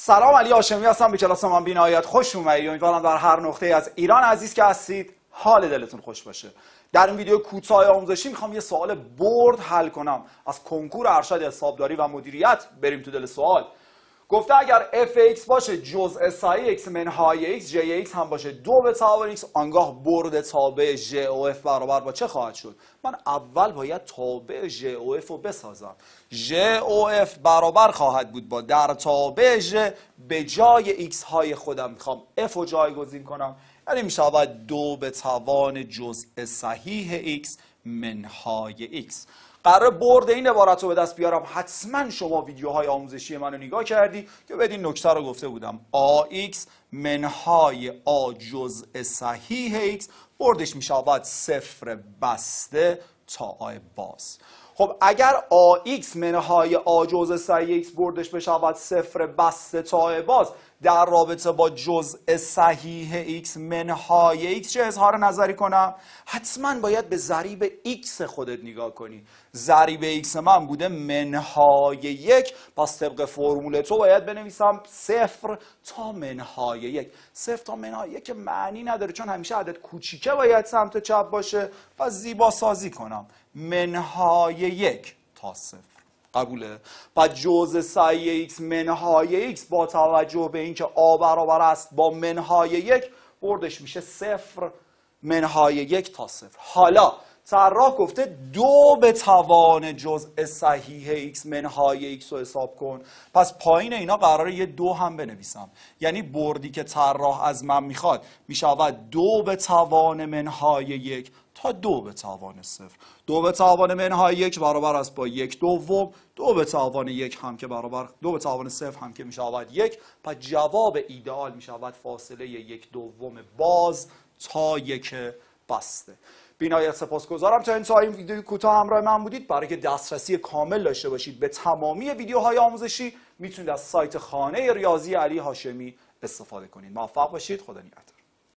سلام علی هاشمی هستم به کلاس من بینایت خوش اومدید امیدوارم در هر نقطه از ایران عزیز که هستید حال دلتون خوش باشه در این ویدیو کوتاه آموزشی میخوام یه سوال برد حل کنم از کنکور ارشد حسابداری و مدیریت بریم تو دل سوال گفته اگر f باشه جزء صحیح x منهای x j x هم باشه دو به توان x آنگاه برد تابع j o f برابر با چه خواهد شد من اول باید تابع j او اف رو بسازم j او f برابر خواهد بود با در تابع j به جای x های خودم میخوام f رو جایگزین کنم یعنی میشه باید دو به توان جزء صحیح x منهای x قرار برد این عبارت رو به دست بیارم حتما شما ویدیوهای آموزشی منو نگاه کردی که بدین نکته رو گفته بودم AX منهای آ جزء صحیح x بردش میشود صفر بسته تا a باز خب اگر AX منهای a جزء صحیح x بردش بشود صفر بسته تا آ باز در رابطه با جزء صحیح x منهای x چه اظهار نظری کنم حتما باید به ضریب x خودت نگاه کنی ضریب x من بوده منهای یک پس طبق فرمول تو باید بنویسم صفر تا منهای یک صفر تا منهای یک معنی نداره چون همیشه عدد کوچیکه باید سمت چپ باشه و زیبا سازی کنم منهای یک تا صفر قبوله پس جزء سعی x منهای x با توجه به اینکه آ برابر است با منهای یک بردش میشه صفر منهای یک تا صفر حالا طراح گفته دو به توان جزء صحیح x منهای x رو حساب کن پس پایین اینا قراره یه دو هم بنویسم یعنی بردی که طراح از من میخواد میشود دو به توان منهای یک تا دو به توان صفر دو به توان منهای یک برابر است با یک دوم دو به توان یک هم که برابر دو به توان صفر هم که می شود یک پس جواب ایدئال می شود فاصله یک دوم باز تا یک بسته بینایت گذارم تا انتها این ویدیو کوتاه همراه من بودید برای که دسترسی کامل داشته باشید به تمامی ویدیوهای آموزشی میتونید از سایت خانه ریاضی علی هاشمی استفاده کنید موفق باشید خدا نگهدار